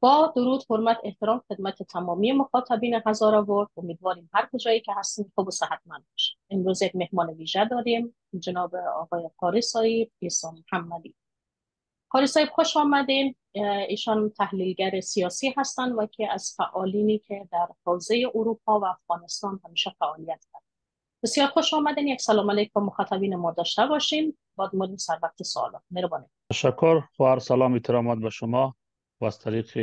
با درود حرمت احترام خدمت تمامی مخاطبین هزار آورد امیدواریم هر کجایی که هستیم خوب و صحتمند باشید امروز یک مهمان ویژه داریم جناب آقای قاری صاحب ایسان محمدی قاری صاحب خوش آمدین ایشان تحلیلگر سیاسی هستند و که از فعالینی که در حوزه اروپا و افغانستان همیشه فعالیت کرد بسیار خوش آمدین یک سلام علیکم مخاطبین ما داشته باشین. بعد سر وقت سوالات مهربانی تشکر و سلام به شما و از طریق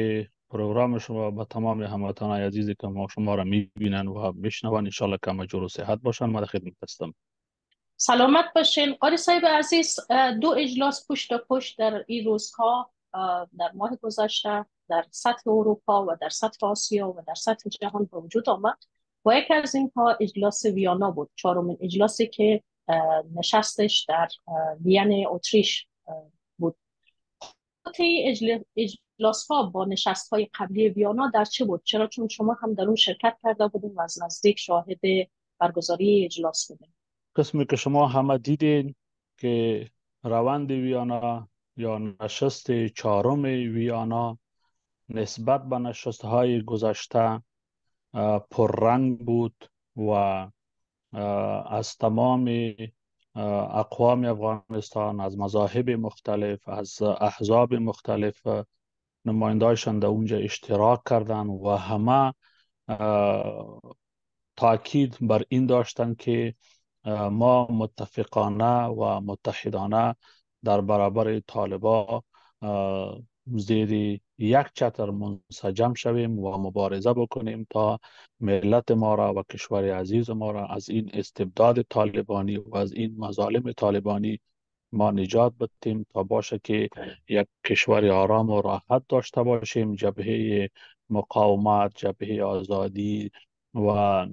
پروگرام شما به تمام هموطنان عزیزی که ما شما را میبینن و میشنون انشالله که مجور و صحت باشن ما در خدمت هستم سلامت باشین قاری صاحب عزیز دو اجلاس پشت پشت در این روزها در ماه گذشته در سطح اروپا و در سطح آسیا و در سطح جهان به وجود آمد و یکی از اینها اجلاس ویانا بود چهارمین اجلاسی که نشستش در وین اتریش بود اجلاس کلاس با نشست های قبلی ویانا در چه بود چرا چون شما هم در اون شرکت کرده بودیم و از نزدیک شاهد برگزاری اجلاس بودیم قسمی که شما همه دیدین که روند ویانا یا نشست چهارم ویانا نسبت به نشست های گذشته پررنگ بود و از تمام اقوام افغانستان از مذاهب مختلف از احزاب مختلف نمایندهایشان در اونجا اشتراک کردن و همه تاکید بر این داشتن که ما متفقانه و متحدانه در برابر طالبا زیر یک چتر منسجم شویم و مبارزه بکنیم تا ملت ما را و کشور عزیز ما را از این استبداد طالبانی و از این مظالم طالبانی ما نجات بدیم تا باشه که یک کشور آرام و راحت داشته باشیم جبهه مقاومت جبهه آزادی و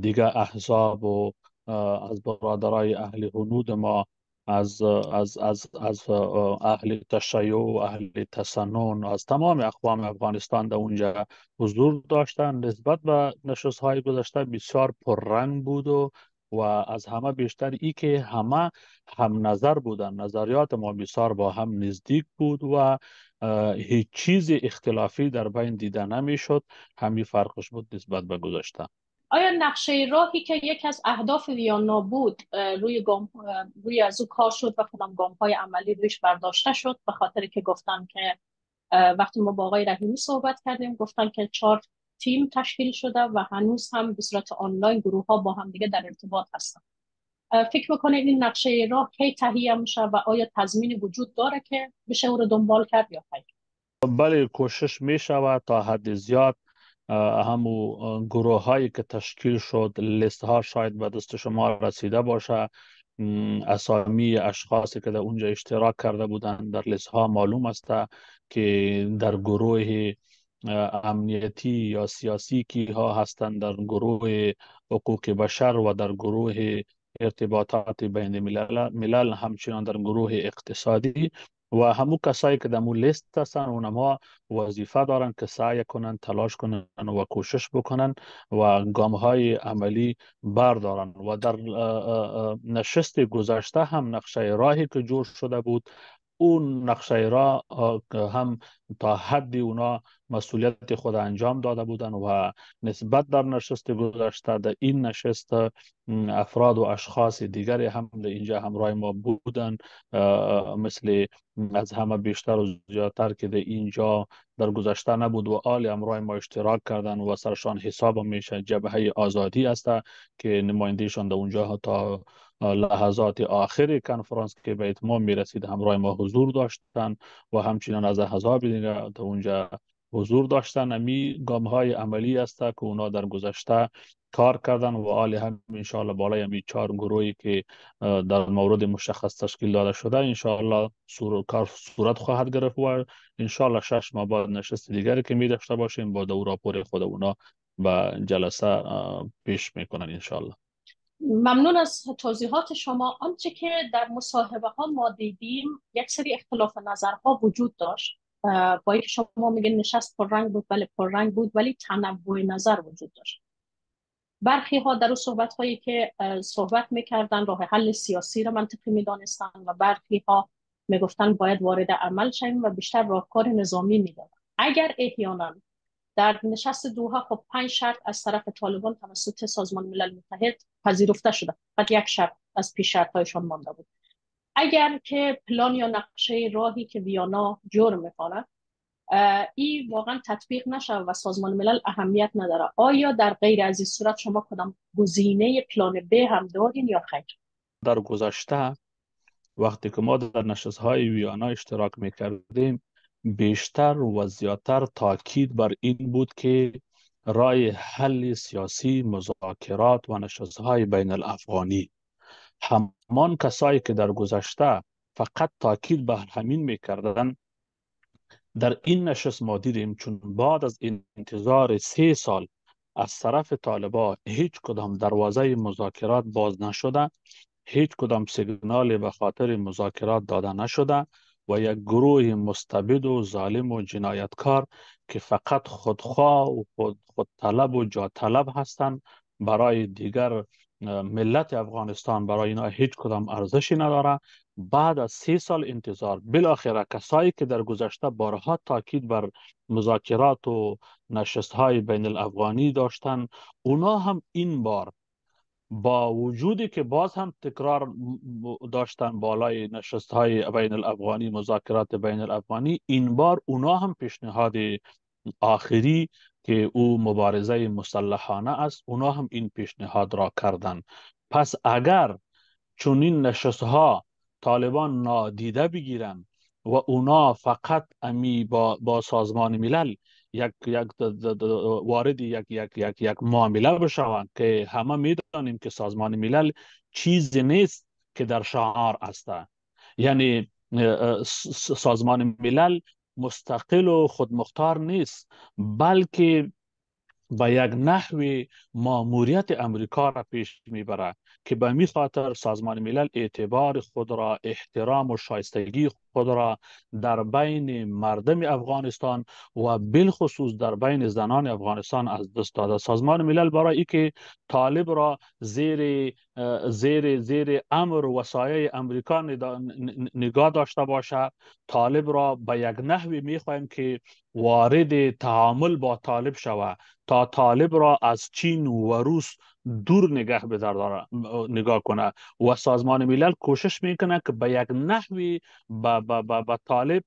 دیگه احزاب و از برادرای اهل هنود ما از از از از اهل تشیع و اهل تسنن از تمام اقوام افغانستان در اونجا حضور داشتن نسبت به نشست های گذشته بسیار پررنگ بود و و از همه بیشتر ای که همه هم نظر بودن نظریات ما بسیار با هم نزدیک بود و هیچ چیز اختلافی در بین دیده شد همی فرقش بود نسبت به گذشته آیا نقشه راهی که یکی از اهداف ویانا بود روی, روی از او کار شد و خودم گام های عملی رویش برداشته شد به خاطر که گفتم که وقتی ما با آقای رحیمی صحبت کردیم گفتن که چهار تیم تشکیل شده و هنوز هم به صورت آنلاین گروه ها با هم دیگه در ارتباط هستن فکر میکنه این نقشه راه کی تهیه میشه و آیا تضمین وجود داره که بشه او رو دنبال کرد یا خیر بله کوشش می شود تا حد زیاد همو گروه هایی که تشکیل شد لیست ها شاید به دست شما رسیده باشه اسامی اشخاصی که در اونجا اشتراک کرده بودند در لیست ها معلوم است که در گروه امنیتی یا سیاسی ها هستند در گروه حقوق بشر و در گروه ارتباطات بین ملل, ملل همچنان در گروه اقتصادی و همو کسایی که در لیست هستن اونما وظیفه دارن که سعی کنن تلاش کنن و کوشش بکنن و گام های عملی بردارن و در نشست گذشته هم نقشه راهی که جور شده بود اون نقشه را هم تا حدی اونا مسئولیت خود انجام داده بودن و نسبت در نشست گذشته در این نشست افراد و اشخاص دیگری هم در اینجا همراه ما بودن مثل از همه بیشتر و زیادتر که در اینجا در گذشته نبود و آلی همراه ما اشتراک کردن و سرشان حساب میشه جبهه آزادی است که نمایندهشان در اونجا تا لحظات آخری کنفرانس که به اتمام می رسید همراه ما حضور داشتند و همچنان از احزاب دیگر در اونجا حضور داشتن امی گام های عملی است که اونا در گذشته کار کردن و عالی هم انشاءالله بالای امی چهار گروهی که در مورد مشخص تشکیل داده شده انشاءالله کار صورت خواهد گرفت و انشاءالله شش ماه بعد نشست دیگری که می داشته باشیم با دو راپور خود اونا به جلسه پیش میکنن انشاءالله ممنون از توضیحات شما آنچه که در مصاحبه ها ما دیدیم یک سری اختلاف نظرها وجود داشت با اینکه شما میگین نشست پررنگ بود ولی بله پررنگ بود ولی تنوع نظر وجود داشت برخی ها در صحبت هایی که صحبت میکردن راه حل سیاسی را منطقی میدانستن و برخی ها میگفتن باید وارد عمل شیم و بیشتر راهکار نظامی میدادن اگر احیانا در نشست دوها خب پنج شرط از طرف طالبان توسط سازمان ملل متحد پذیرفته شده فقط یک شرط از پیش شرطهایشان مانده بود اگر که پلان یا نقشه راهی که ویانا جور میکنه ای واقعا تطبیق نشه و سازمان ملل اهمیت نداره آیا در غیر از این صورت شما کدام گزینه پلان ب هم دارین یا خیر در گذشته وقتی که ما در نشست های ویانا اشتراک میکردیم بیشتر و زیادتر تاکید بر این بود که رای حل سیاسی مذاکرات و های بین الافغانی همان کسایی که در گذشته فقط تاکید به همین می کردن در این نشست ما دیدیم چون بعد از انتظار سه سال از طرف طالبا هیچ کدام دروازه مذاکرات باز نشده هیچ کدام سیگنال به خاطر مذاکرات داده نشده و یک گروه مستبد و ظالم و جنایتکار که فقط خودخواه و خود خودطلب و جاطلب هستند برای دیگر ملت افغانستان برای اینا هیچ کدام ارزشی نداره بعد از سی سال انتظار بالاخره کسایی که در گذشته بارها تاکید بر مذاکرات و نشست های بین الافغانی داشتن اونا هم این بار با وجودی که باز هم تکرار داشتن بالای نشست های بین الافغانی مذاکرات بین الافغانی این بار اونا هم پیشنهاد آخری که او مبارزه مسلحانه است اونا هم این پیشنهاد را کردن پس اگر چنین نشست ها طالبان نادیده بگیرن و اونا فقط امی با, با سازمان ملل یک یک وارد یک یک یک یک معامله بشوند که همه میدانیم که سازمان ملل چیزی نیست که در شعار است یعنی سازمان ملل مستقل و خودمختار نیست بلکه به یک نحوی ماموریت امریکا را پیش میبره که به می خاطر سازمان ملل اعتبار خود را احترام و شایستگی خود را در بین مردم افغانستان و بالخصوص در بین زنان افغانستان از دست داده سازمان ملل برای که طالب را زیر زیر زیر امر و سایه امریکا نگاه داشته باشه طالب را به یک نحوی میخوایم که وارد تعامل با طالب شود تا طالب را از چین و روس دور نگه بدار نگاه کنه و سازمان ملل کوشش میکنه که به یک نحوی به طالب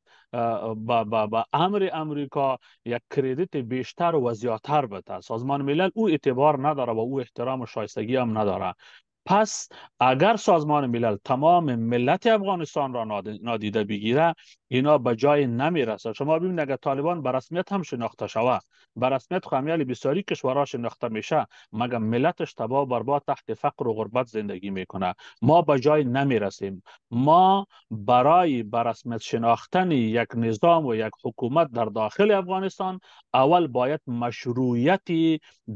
به امر امریکا یک کردیت بیشتر و زیادتر بده سازمان ملل او اعتبار نداره و او احترام و شایستگی هم نداره پس اگر سازمان ملل تمام ملت افغانستان را نادیده بگیره اینا به جای نمیرسه شما ببینید اگر طالبان به رسمیت هم شناخته شوه به رسمیت خامیل بسیاری کشورها شناخته میشه مگر ملتش تبا و برباد تحت فقر و غربت زندگی میکنه ما به جای نمیرسیم ما برای به رسمیت شناختن یک نظام و یک حکومت در داخل افغانستان اول باید مشروعیت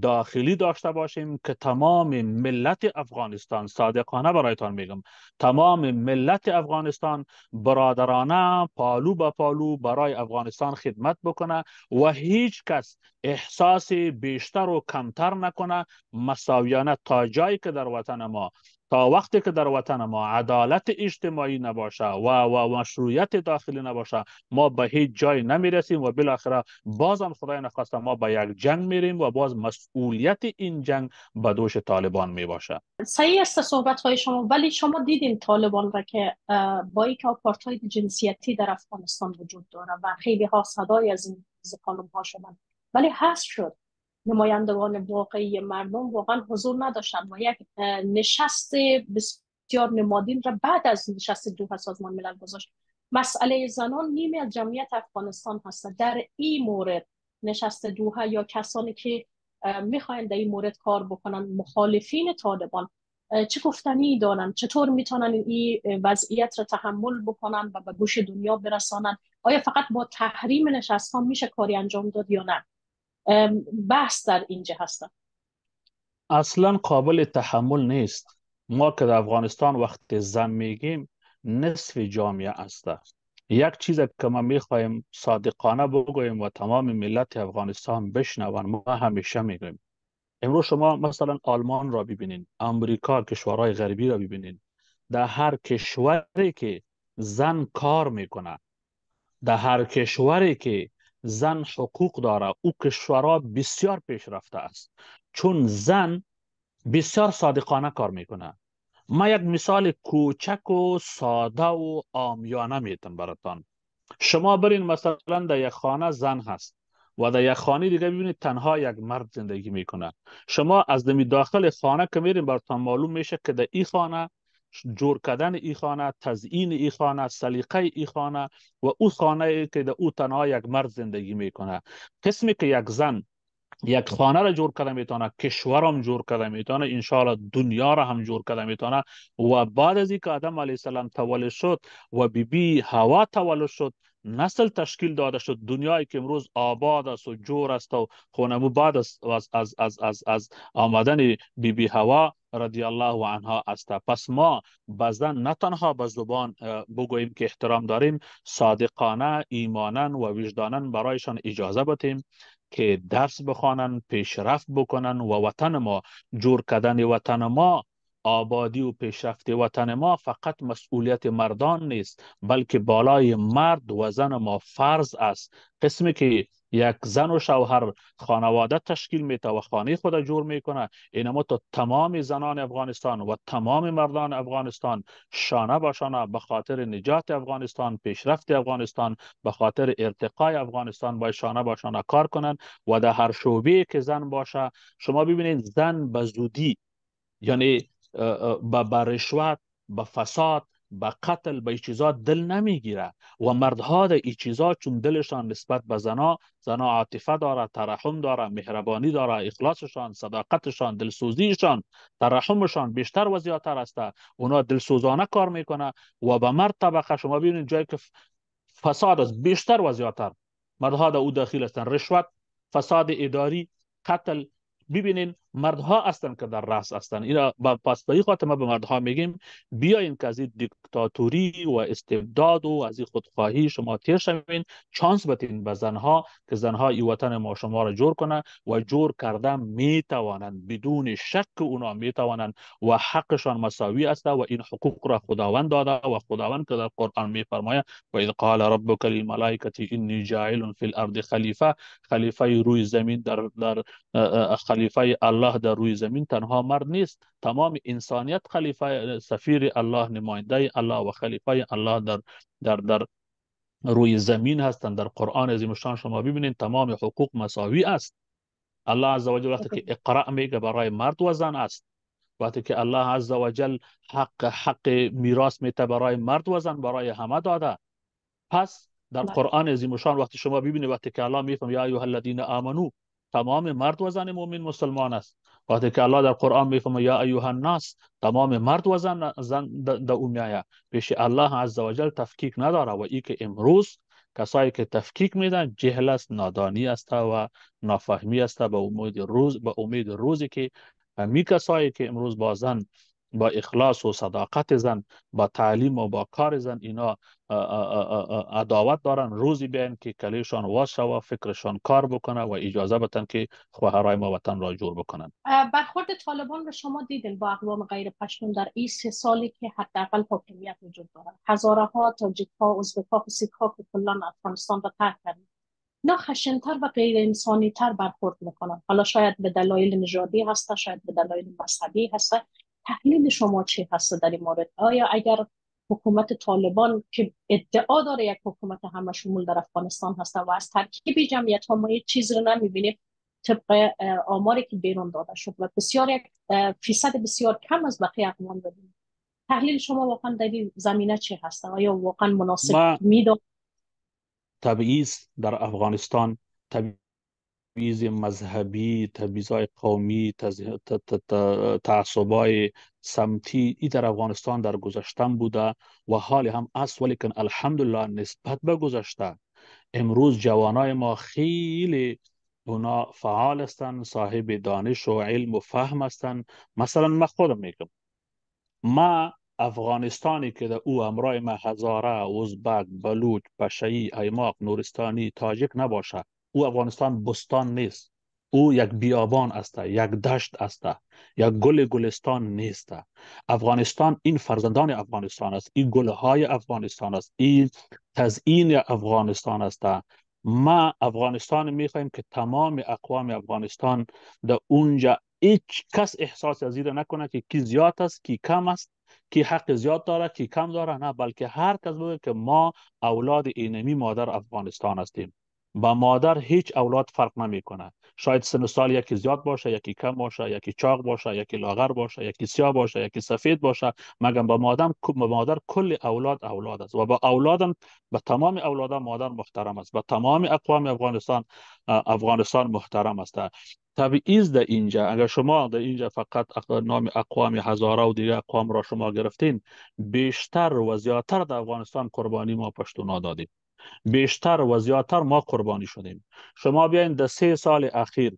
داخلی داشته باشیم که تمام ملت افغانستان افغانستان صادقانه برایتان میگم تمام ملت افغانستان برادرانه پالو به پالو برای افغانستان خدمت بکنه و هیچ کس احساس بیشتر و کمتر نکنه مساویانه تا جایی که در وطن ما تا وقتی که در وطن ما عدالت اجتماعی نباشه و و مشروعیت داخلی نباشه ما به هیچ جای نمیرسیم و بالاخره باز هم خدای نخواسته ما به یک جنگ میریم و باز مسئولیت این جنگ به دوش طالبان میباشه صحیح است صحبت های شما ولی شما دیدیم طالبان را که با یک آپارتاید جنسیتی در افغانستان وجود داره و خیلی ها صدای از این خانم ها شدن ولی هست شد نمایندگان واقعی مردم واقعا حضور نداشتن و یک نشست بسیار نمادین را بعد از نشست دوها سازمان ملل گذاشت مسئله زنان نیمی از جمعیت افغانستان هست در این مورد نشست دوها یا کسانی که میخواین در این مورد کار بکنن مخالفین طالبان چه گفتنی دارن چطور میتونن این وضعیت را تحمل بکنن و به گوش دنیا برسانن آیا فقط با تحریم نشست ها میشه کاری انجام داد یا نه بحث در اینجا هستن اصلا قابل تحمل نیست ما که در افغانستان وقت زن میگیم نصف جامعه است یک چیز که ما میخواهیم صادقانه بگویم و تمام ملت افغانستان بشنون ما همیشه میگویم امروز شما مثلا آلمان را ببینین امریکا کشورهای غربی را ببینین در هر کشوری که زن کار میکنه در هر کشوری که زن حقوق داره او کشورها بسیار پیشرفته است چون زن بسیار صادقانه کار میکنه ما یک مثال کوچک و ساده و آمیانه میتن براتان شما برین مثلا در یک خانه زن هست و در یک خانه دیگه ببینید تنها یک مرد زندگی میکنه شما از دمی داخل خانه که میرین براتان معلوم میشه که در این خانه جور کردن ای خانه تزئین ای خانه سلیقه ای خانه و او خانه که در او تنها یک مرد زندگی میکنه قسمی که یک زن یک خانه را جور کرده میتونه کشورم جور کرده میتونه انشاءالله دنیا را هم جور کرده میتونه و بعد از اینکه آدم علیه السلام تولد شد و بی بی هوا تولد شد نسل تشکیل داده شد دنیایی که امروز آباد است و جور است و خونمو بعد از از از از از, آمدن بی بی هوا رضی الله عنها است پس ما بزن نه تنها به زبان بگوییم که احترام داریم صادقانه ایمانن و وجدانن برایشان اجازه بتیم که درس بخوانن پیشرفت بکنن و وطن ما جور کردن وطن ما آبادی و پیشرفت وطن ما فقط مسئولیت مردان نیست بلکه بالای مرد و زن ما فرض است قسمی که یک زن و شوهر خانواده تشکیل میته و خانه خود جور میکنه اینما تو تمام زنان افغانستان و تمام مردان افغانستان شانه به شانه به خاطر نجات افغانستان پیشرفت افغانستان به خاطر ارتقای افغانستان باید شانه به شانه کار کنند و در هر شعبه که زن باشه شما ببینید زن به زودی یعنی به رشوت به فساد به قتل به چیزا دل نمیگیره و مردها در ای چیزا چون دلشان نسبت به زنا زنا عاطفه داره ترحم داره مهربانی داره اخلاصشان صداقتشان دلسوزیشان ترحمشان بیشتر و زیادتر است اونا دلسوزانه کار میکنه و به مرد طبقه شما ببینید جایی که فساد است بیشتر و زیادتر مردها در دا او داخل هستند رشوت فساد اداری قتل ببینین مردها هستن که در رأس هستن اینا پس به خاطر ما به مردها میگیم بیاین که از این دیکتاتوری و استبداد و از این خودخواهی شما تیر شوین چانس بتین به زنها که زنها ای وطن ما شما را جور کنه و جور کردن میتوانند بدون شک اونا میتوانند و حقشان مساوی است و این حقوق را خداوند داده و خداوند که در قرآن میفرماید و اذ قال ربک للملائکه انی جاعل فی الارض خلیفه خلیفه روی زمین در در خلیفه الله در روی زمین تنها مرد نیست تمام انسانیت خلیفه سفیر الله نماینده الله و خلیفه الله در در در روی زمین هستند در قرآن عظیمشان شما ببینید تمام حقوق مساوی است الله عزوجل وقتی که اقرا میگه برای مرد و زن است وقتی که الله عزوجل حق حق میراث میته برای مرد و زن برای همه داده پس در بله. قرآن عظیم وقتی شما ببینید وقتی که الله میفهم یا ایها الذین آمنو تمام مرد و زن مؤمن مسلمان است وقتی که الله در قرآن میفهمه یا ایها الناس تمام مرد و زن زن در اومیا پیش الله جل تفکیک نداره و ای که امروز کسایی که تفکیک میدن جهل است نادانی است و نافهمی است به امید روز به امید روزی که همی کسایی که امروز بازن با اخلاص و صداقت زن با تعلیم و با کار زن اینا عداوت دارن روزی بین که کلیشان واسه شوا، فکرشان کار بکنه و اجازه بتن که خواهرای ما وطن را جور بکنن برخورد طالبان را شما دیدن با اقوام غیر پشتون در این سه سالی که حداقل حاکمیت وجود داره هزاره ها تاجیک ها ازبک ها و ها که کلان افغانستان را ترک کردن نه خشنتر و غیر انسانی تر برخورد میکنن حالا شاید به دلایل نژادی هسته شاید به دلایل مذهبی هسته تحلیل شما چی هست در این مورد آیا اگر حکومت طالبان که ادعا داره یک حکومت همشمول در افغانستان هست و از ترکیب جمعیت ها ما چیزی رو نمیبینیم طبق آماری که بیرون داده شد و بسیار یک فیصد بسیار کم از بقیه اقوام داریم تحلیل شما واقعا در این زمینه چی هست آیا واقعا مناسب میدونید تبعیض در افغانستان تبعیض مذهبی تبعیض قومی تعصب سمتی ای در افغانستان در گذشتن بوده و حال هم است ولیکن الحمدلله نسبت به گذشته امروز جوانای ما خیلی اونا فعال صاحب دانش و علم و فهم استن مثلا ما خودم میگم ما افغانستانی که در او امرای ما هزاره ازبک بلوچ پشهی، ایماق نورستانی تاجک نباشه او افغانستان بستان نیست او یک بیابان است یک دشت است یک گل گلستان نیست افغانستان این فرزندان افغانستان است این های افغانستان است این تزیین افغانستان است ما افغانستان میخواهیم که تمام اقوام افغانستان در اونجا هیچ کس احساس از نکنه که کی زیاد است کی کم است کی حق زیاد داره کی کم داره نه بلکه هر کس بگه که ما اولاد اینمی مادر افغانستان هستیم با مادر هیچ اولاد فرق نمیکنه شاید سن و سال یکی زیاد باشه یکی کم باشه یکی چاق باشه یکی لاغر باشه یکی سیاه باشه یکی سفید باشه مگم با مادر مادر کل اولاد اولاد است و با اولادم به تمام اولاد مادر محترم است به تمام اقوام افغانستان افغانستان محترم است تبعیض در اینجا اگر شما در اینجا فقط نام اقوام هزاره و دیگه اقوام را شما گرفتین بیشتر و زیادتر در افغانستان قربانی ما پشتونا دادیم بیشتر و زیادتر ما قربانی شدیم شما بیاین در سه سال اخیر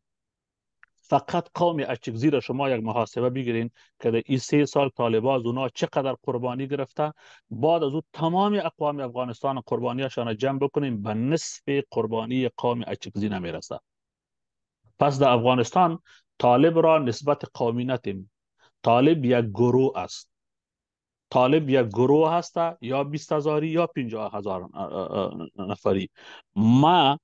فقط قوم اچکزی را شما یک محاسبه بگیرین که در این سه سال طالبا از اونا چقدر قربانی گرفته بعد از او تمام اقوام افغانستان را جمع بکنیم به نصف قربانی قوم اچکزی نمیرسه پس در افغانستان طالب را نسبت قومی نتیم طالب یک گروه است طالب یک گروه هسته یا بیست هزاری یا پینجا هزار نفری ما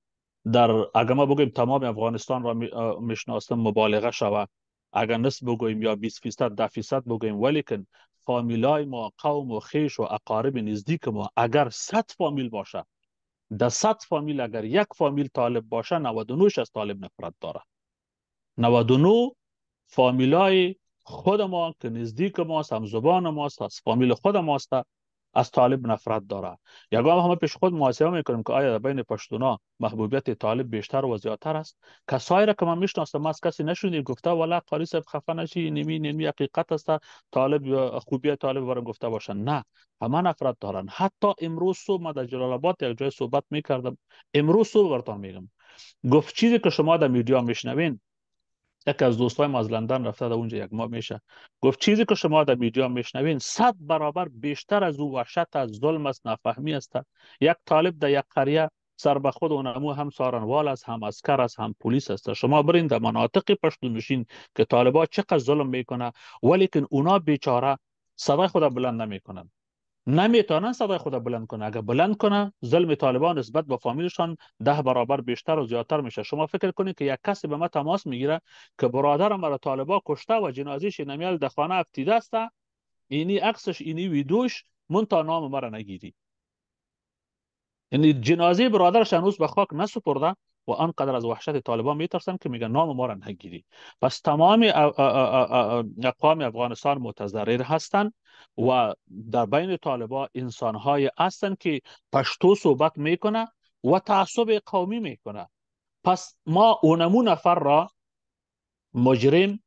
در اگر ما بگویم تمام افغانستان را میشناسم مبالغه شوه اگر نصف بگویم یا 20 فیصد ده فیصد بگویم ولیکن فامیلای ما قوم و خیش و اقارب نزدیک ما اگر 100 فامیل باشه در 100 فامیل اگر یک فامیل طالب باشه 99 از طالب نفرت داره 99 فامیلای خود ما که نزدیک ماست هم زبان ماست از فامیل خود ماست از طالب نفرت داره یگاه همه پیش خود محاسبه میکنیم که آیا در بین پشتونا محبوبیت طالب بیشتر و زیادتر است کسایی را که من میشناسم ما از کسی نشونیم گفته والا قاری صاحب خفه نشی نیمی نیمی حقیقت است طالب خوبی طالب گفته باشن نه همه نفرت دارن حتی امروز صبح ما در جلال آباد یک جای صحبت میکردم امروز صبح برتان میگم گفت چیزی که شما در میدیا میشنوین یکی از ما از لندن رفته در اونجا یک ماه میشه گفت چیزی که شما در میدیا میشنوین صد برابر بیشتر از او وحشت از ظلم است نفهمی است یک طالب در یک قریه سر به خود و هم سارنوال است هم اسکر است هم پلیس است شما برین در مناطق پشتون نشین که طالبا چقدر ظلم میکنه ولیکن اونا بیچاره صدای خود بلند نمیکنن نمیتونن صدای خود بلند کنه اگر بلند کنه ظلم طالبان نسبت به فامیلشان ده برابر بیشتر و زیادتر میشه شما فکر کنید که یک کسی به ما تماس میگیره که برادرم را طالبا کشته و جنازیش نمیال ده خانه افتیده است اینی عکسش اینی ویدوش من تا نام مرا نگیری یعنی جنازه برادرش هنوز به خاک نسپرده و آنقدر از وحشت طالبان میترسن که میگن نام ما را نگیری پس تمام اقوام افغانستان متضرر هستند و در بین طالبان انسان های هستند که پشتو صحبت میکنه و تعصب قومی میکنه پس ما اونمو نفر را مجرم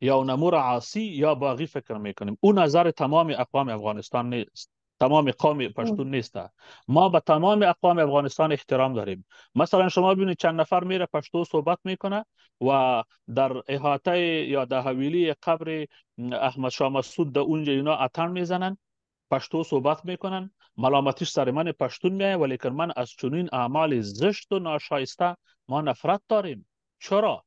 یا اونمو را عاصی یا باغی فکر میکنیم اون نظر تمام اقوام افغانستان نیست تمام قوم پشتون نیسته ما به تمام اقوام افغانستان احترام داریم مثلا شما ببینید چند نفر میره پشتو صحبت میکنه و در احاطه یا در حویلی قبر احمد شاه مسعود در اونجا اینا اتن میزنن پشتو صحبت میکنن ملامتیش سر من پشتون ولی ولیکن من از چنین اعمال زشت و ناشایسته ما نفرت داریم چرا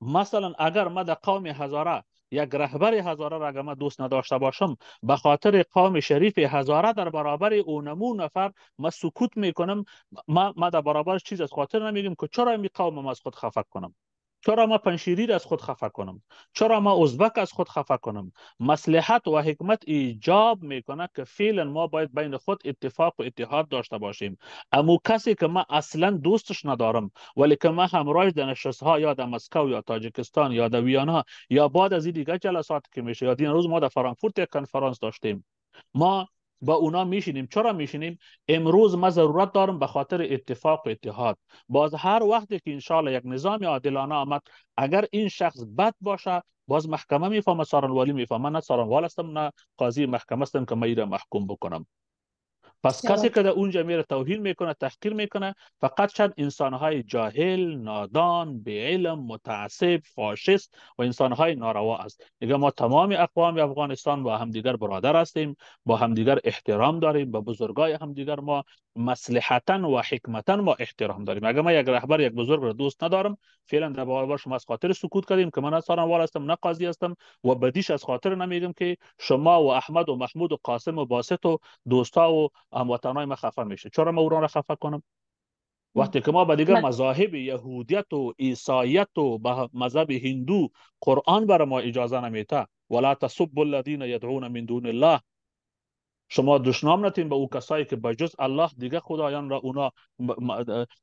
مثلا اگر ما در قوم هزاره یک رهبر هزاره را اگر دوست نداشته باشم به خاطر قام شریف هزاره در برابر اونمو نفر ما سکوت میکنم ما, ما در برابر چیز از خاطر نمیگیم که چرا می قومم از خود خفه کنم چرا ما پنشیریر از خود خفه کنم چرا ما ازبک از خود خفه کنم مصلحت و حکمت ایجاب میکنه که فعلا ما باید بین خود اتفاق و اتحاد داشته باشیم اما کسی که ما اصلا دوستش ندارم ولی که ما همراهش در نشست ها یا در مسکو یا تاجکستان یا در ویانا یا بعد از این دیگه جلسات که میشه یا دین روز ما در فرانکفورت یک کنفرانس داشتیم ما با اونا میشینیم چرا میشینیم امروز ما ضرورت دارم به خاطر اتفاق و اتحاد باز هر وقتی که انشاءالله یک نظام عادلانه آمد اگر این شخص بد باشه باز محکمه میفهمه سارنوالی میفهمه نه سارنوال هستم نه قاضی محکمه هستم که من محکوم بکنم پس خب. کسی که در اونجا میره توهین میکنه تحقیر میکنه فقط چند انسانهای جاهل نادان علم متعصب فاشست و انسانهای ناروا است دیگه ما تمام اقوام افغانستان با همدیگر برادر هستیم با همدیگر احترام داریم به بزرگای همدیگر ما مصلحتا و حکمتا ما احترام داریم اگر ما یک رهبر یک بزرگ را دوست ندارم فعلا در بار شما از خاطر سکوت کردیم که من از سارنوال هستم نه قاضی هستم و بدیش از خاطر نمیگم که شما و احمد و محمود و قاسم و باسط و دوستا و هموطنان ما خفه میشه چرا ما اوران را خفه کنم وقتی که ما به دیگر مذاهب یهودیت و عیسایت و به مذهب هندو قرآن بر ما اجازه نمیته ولا تسبوا الذين يدعون من دون الله شما دشنام نتین به او کسایی که بجز الله دیگه خدایان را اونا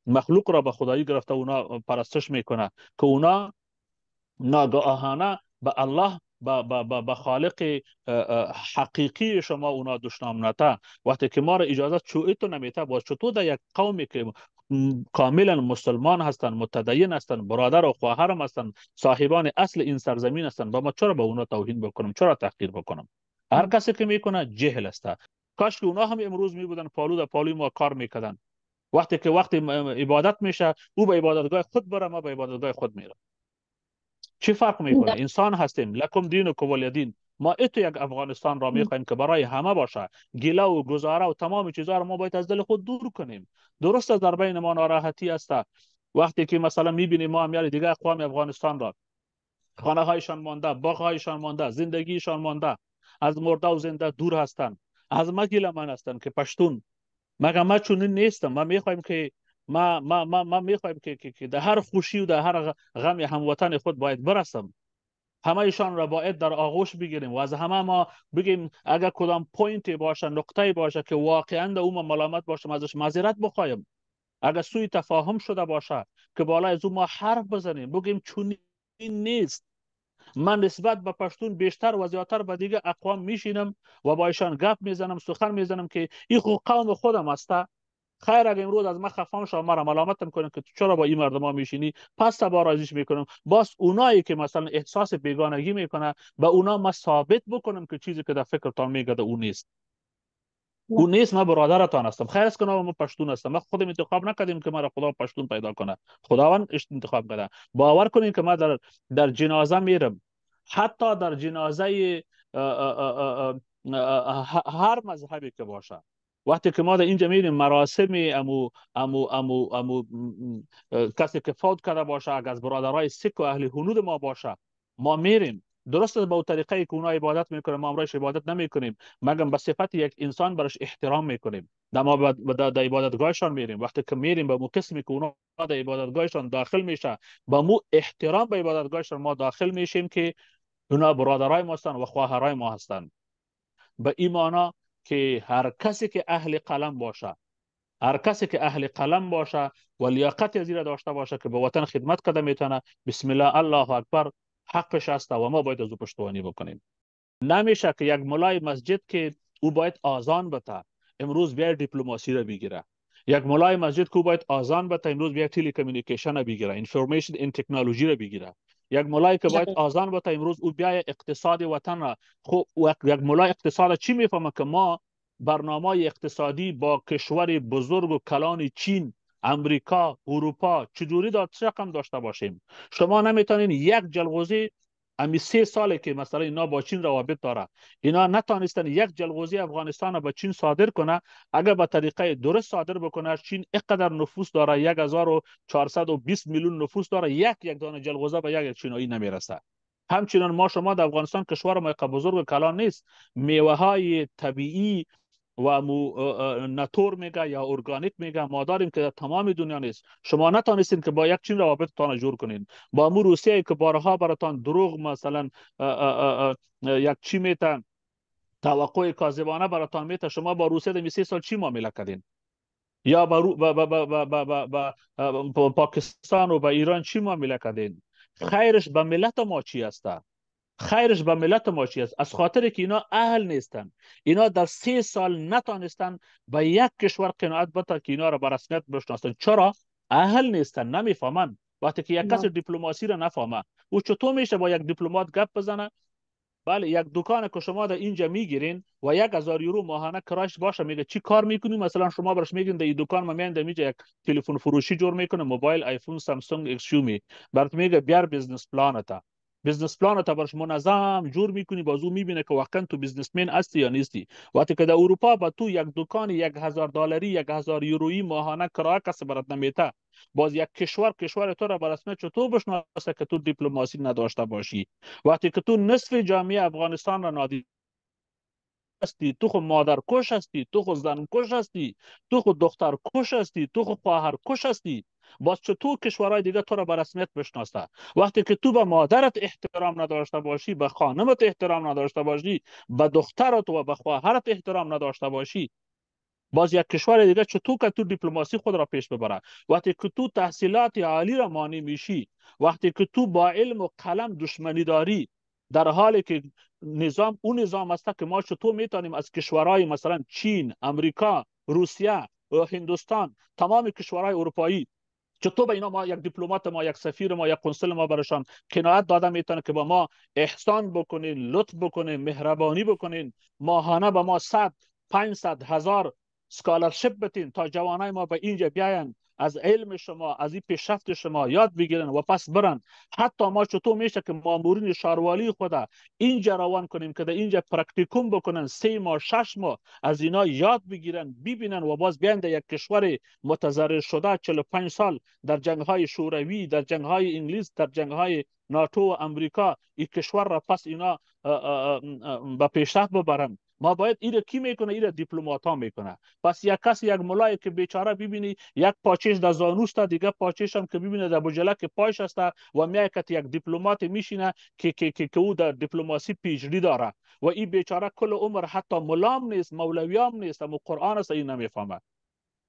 مخلوق را به خدایی گرفته اونا پرستش میکنه که اونا ناگاهانه به الله به خالق حقیقی شما اونا دشنام نتا وقتی که ما را اجازه چوئی تو نمیتا با چطور در یک قومی که کاملا مسلمان هستن متدین هستند برادر و خواهرم هستن صاحبان اصل این سرزمین هستند با ما چرا به اونا توهین بکنم چرا تحقیر بکنم هر کسی که میکنه جهل است کاش که اونا هم امروز می بودن پالو در پالوی ما کار میکردن وقتی که وقت عبادت میشه او به عبادتگاه خود بره ما به عبادتگاه خود میره چی فرق میکنه انسان هستیم لکم دین و دین. ما اتو یک افغانستان را میخوایم که برای همه باشه گله و گزاره و تمام چیزها را ما باید از دل خود دور کنیم درست در بین ما ناراحتی است. وقتی که مثلا میبینیم ما هم دیگه اقوام افغانستان را خانه هایشان مانده باغ هایشان مانده زندگیشان مانده از مرده و زنده دور هستند از ما گله من هستند که پشتون مگه ما چون نیستم ما میخوایم که ما ما ما, ما میخوایم که, که, که در هر خوشی و در هر غم هموطن خود باید برسم همه ایشان را باید در آغوش بگیریم و از همه ما بگیم اگر کدام پوینتی باشه نقطه باشه که واقعا در اون ملامت باشم ازش معذرت بخوایم اگر سوی تفاهم شده باشه که بالا از او ما حرف بزنیم بگیم این نیست من نسبت به پشتون بیشتر و زیادتر به دیگه اقوام میشینم و با ایشان گپ میزنم سخن میزنم که این قوم خودم هسته خیر اگه امروز از من خفام شما مرا ملامت کنید که تو چرا با این مردما میشینی پس تبا رازیش میکنم باز اونایی که مثلا احساس بیگانگی میکنه به اونا ما ثابت بکنم که چیزی که در فکرتان میگه اون نیست او نیست من برادرتان هستم خیر است که من پشتون هستم ما خودم انتخاب نکردیم که مرا خدا پشتون پیدا کنه خداوند انتخاب کرده باور کنید که ما در در جنازه میرم حتی در جنازه هر مذهبی که باشه وقتی که ما در اینجا میریم مراسم امو امو امو امو کسی که فوت کرده باشه اگر از برادرای سک و اهل هنود ما باشه ما میریم درست با طریقه که اونا عبادت میکنه ما امرایش عبادت نمیکنیم مگر به صفت یک انسان برش احترام میکنیم در ما به عبادتگاهشان میریم وقتی که میریم به مو قسمی که اونا در عبادتگاهشان داخل میشه به مو احترام به عبادتگاهشان ما داخل میشیم که اونا برادرای ما هستن و خواهرای ما هستند به ایمانا که هر کسی که اهل قلم باشه هر کسی که اهل قلم باشه و لیاقت زیر داشته باشه که به وطن خدمت کرده میتونه بسم الله الله اکبر حقش است و ما باید از پشتوانی بکنیم نمیشه که یک ملای مسجد که او باید آزان بته امروز بیا دیپلماسی را بگیره یک ملای مسجد که باید آزان بته امروز بیا تلی کمیونیکیشن را بگیره انفورمیشن این تکنولوژی را بگیره یک ملای که باید آزان تا امروز او بیای اقتصاد وطن را خب یک ملای اقتصاد چی میفهمه که ما برنامه اقتصادی با کشور بزرگ و کلان چین امریکا اروپا چجوری داد رقم داشته باشیم شما نمیتونین یک جلغوزی امی سه ساله که مثلا اینا با چین روابط داره اینا نتانستن یک جلغوزی افغانستان رو به چین صادر کنه اگر به طریقه درست صادر بکنه چین اینقدر نفوس داره 1420 میلیون نفوس داره یک یک دانه جلغوزه به یک چینایی نمیرسه همچنان ما شما در افغانستان کشور ما بزرگ کلان نیست میوه های طبیعی و ناتور میگه یا ارگانیک میگه داریم که در تمام دنیا نیست شما نتانستین که با یک چین روابطتان جور کنین با امو روسیه که بارها براتان دروغ مثلا یک چی میتن توقع کاذبانه براتان میتن شما با روسیه در سی سال چی معامله کردین یا با, پاکستان و با ایران چی معامله کردین خیرش به ملت ما چی هسته خیرش به ملت ما است از خاطر که اینا اهل نیستن اینا در سه سال نتانستن به یک کشور قناعت بتا که اینا را به رسمیت بشناسن چرا اهل نیستن نمیفهمن وقتی که یک کس دیپلماسی را نفهمه او چطور میشه با یک دیپلمات گپ بزنه بله یک دکان که شما در اینجا میگیرین و یک هزار یورو ماهانه کراش باشه میگه چی کار میکنی مثلا شما برش میگین در این دکان ما میایم یک تلفن فروشی جور میکنه موبایل آیفون سامسونگ اکسیومی برات میگه بیار بزنس پلانتا بزنس پلان تا برش منظم جور میکنی بازو میبینه که واقعا تو بیزنسمن هستی یا نیستی وقتی که در اروپا با تو یک دکان یک هزار دلاری یک هزار یورویی ماهانه کرایه کس برات نمیته باز یک کشور کشور تو را به چطور بشناسه که تو دیپلماسی نداشته باشی وقتی که تو نصف جامعه افغانستان را نادید هستی تو خود مادر کش هستی تو خود زن کش هستی تو خود دختر کش هستی تو خود خواهر کش هستی باز چطور کشورهای دیگه تو را به رسمیت بشناسه وقتی که تو به مادرت احترام نداشته باشی به خانمت احترام نداشته باشی به دخترت و به خواهرت احترام نداشته باشی باز یک کشور دیگه تو که تو دیپلماسی خود را پیش ببره وقتی که تو تحصیلات عالی را مانی میشی وقتی که تو با علم و قلم دشمنی داری در حالی که نظام اون نظام است که ما چطور میتونیم از کشورهای مثلا چین امریکا روسیه هندوستان تمام کشورهای اروپایی چطور به اینا ما یک دیپلمات ما یک سفیر ما یک کنسول ما برشان قناعت داده میتونه که با ما احسان بکنین لطف بکنین مهربانی بکنین ماهانه به ما پنج صد، هزار سکالرشپ بتین تا جوانای ما به اینجا بیاین از علم شما از این پیشرفت شما یاد بگیرن و پس برن حتی ما چطور میشه که مامورین شاروالی خود اینجا روان کنیم که در اینجا پرکتیکوم بکنن سه ماه شش ماه از اینا یاد بگیرن ببینن و باز بیان یک کشور متضرر شده 45 سال در جنگ های شوروی در جنگ های انگلیس در جنگ های ناتو و امریکا این کشور را پس اینا به پیشرفت ببرن ما باید ایره کی میکنه ایره دیپلمات ها میکنه پس یک کس یک ملای که بیچاره ببینی یک پاچش در زانوش دیگه پاچش هم که ببینه در بجله که پایش است و که یک دیپلمات میشینه که که که, که او در دیپلماسی پیجری داره و این بیچاره کل عمر حتی ملام نیست مولویام نیست اما قرآن است این نمیفهمه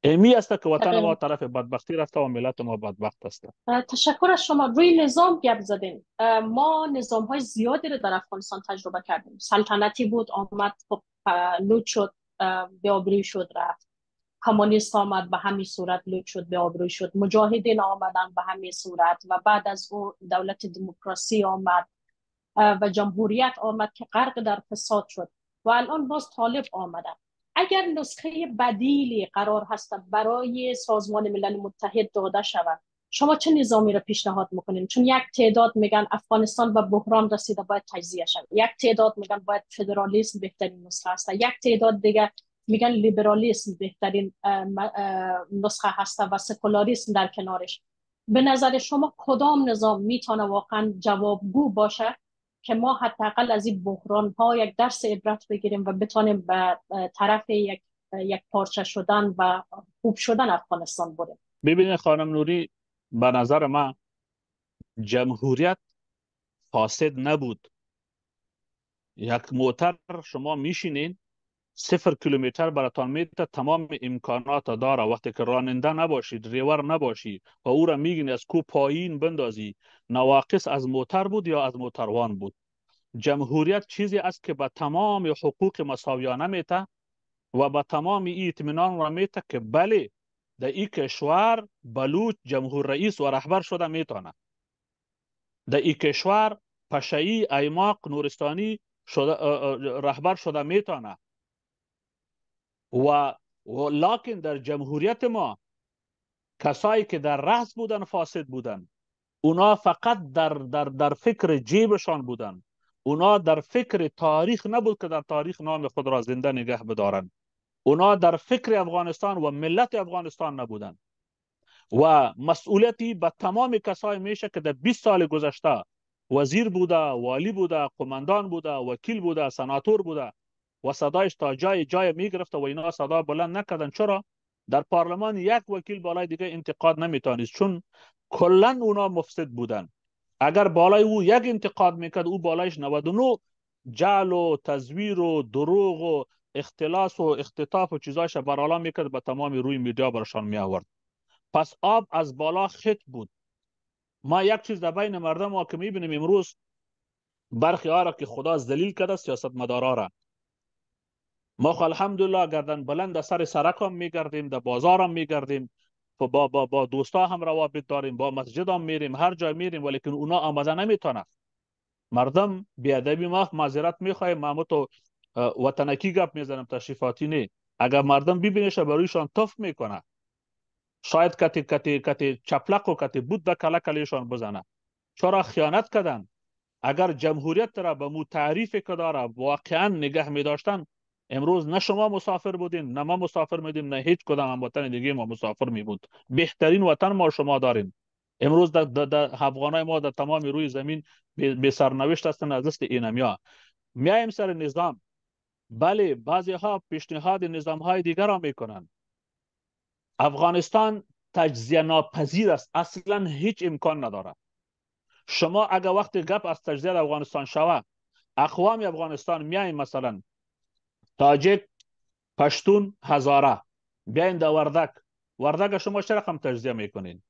امی است که وطن آره. ما طرف بدبختی رفته و ملت ما بدبخت است تشکر از شما روی نظام گپ زدیم ما نظام های زیادی رو در افغانستان تجربه کردیم سلطنتی بود آمد خب، لود شد به آبروی شد رفت کمونیست آمد به همین صورت لود شد به آبروی شد مجاهدین آمدن به همین صورت و بعد از او دولت دموکراسی آمد و جمهوریت آمد که غرق در فساد شد و الان باز طالب آمدن اگر نسخه بدیلی قرار هست برای سازمان ملل متحد داده شود شما چه نظامی را پیشنهاد میکنین چون یک تعداد میگن افغانستان به بحران رسیده باید تجزیه شود یک تعداد میگن باید فدرالیسم بهترین نسخه است یک تعداد دیگر میگن لیبرالیسم بهترین نسخه هست و سکولاریسم در کنارش به نظر شما کدام نظام میتونه واقعا جوابگو باشه که ما حداقل از این بحران ها یک درس عبرت بگیریم و بتانیم به طرف یک یک پارچه شدن و خوب شدن افغانستان بریم ببینید خانم نوری به نظر من جمهوریت فاسد نبود یک موتر شما میشینین صفر کیلومتر براتان میده تمام امکانات داره وقتی که راننده نباشی دریور نباشی و او را میگین از کو پایین بندازی نواقص از موتر بود یا از موتروان بود جمهوریت چیزی است که به تمام حقوق مساویانه میته و به تمام اطمینان را میته که بله در این کشور بلوچ جمهور رئیس و رهبر شده میتونه در این کشور پشایی ایماق نورستانی شده، رهبر شده میتونه و لکن در جمهوریت ما کسایی که در رأس بودن فاسد بودن اونا فقط در, در, در فکر جیبشان بودن اونا در فکر تاریخ نبود که در تاریخ نام خود را زنده نگه بدارن اونا در فکر افغانستان و ملت افغانستان نبودن و مسئولیتی به تمام کسایی میشه که در 20 سال گذشته وزیر بوده، والی بوده، قماندان بوده، وکیل بوده، سناتور بوده و صدایش تا جای جای میگرفت و اینا صدا بلند نکردن چرا در پارلمان یک وکیل بالای دیگه انتقاد نمیتونست چون کلا اونا مفسد بودن اگر بالای او یک انتقاد میکرد او بالایش 99 جعل و تزویر و دروغ و اختلاس و اختطاف و چیزایش برالا میکرد به تمام روی میدیا برشان می آورد پس آب از بالا خط بود ما یک چیز در بین مردم ها که میبینیم امروز برخی ها که خدا زلیل کرده سیاست مدارا ما خو الحمدلله گردن بلند سر سرک هم میگردیم در بازار هم میگردیم خب با با با دوستا هم روابط داریم با مسجد هم میریم هر جای میریم ولیکن اونا آمده نمیتونه مردم بی ادبی ما معذرت میخوایم ما تو وطنکی گپ میزنم تشریفاتی نی. اگر مردم ببینش برویشان تف میکنه شاید کتی کتی کتی چپلق و کتی بود به کلا کلیشان بزنه چرا خیانت کردن اگر جمهوریت را به مو تعریف داره واقعا نگه می داشتن امروز نه شما مسافر بودین نه ما مسافر میدیم نه هیچ کدام هم وطن دیگه ما مسافر می بود بهترین وطن ما شما دارین امروز در افغانای ما در تمام روی زمین به سرنوشت هستن از دست اینمیا میایم سر نظام بله بعضی ها پیشنهاد نظام های دیگر را میکنن افغانستان تجزیه ناپذیر است اصلا هیچ امکان نداره شما اگر وقت گپ از تجزیه افغانستان شوه اقوام افغانستان میایم مثلا تاجک پشتون هزاره بیاین در وردک وردک شما چه رقم تجزیه میکنین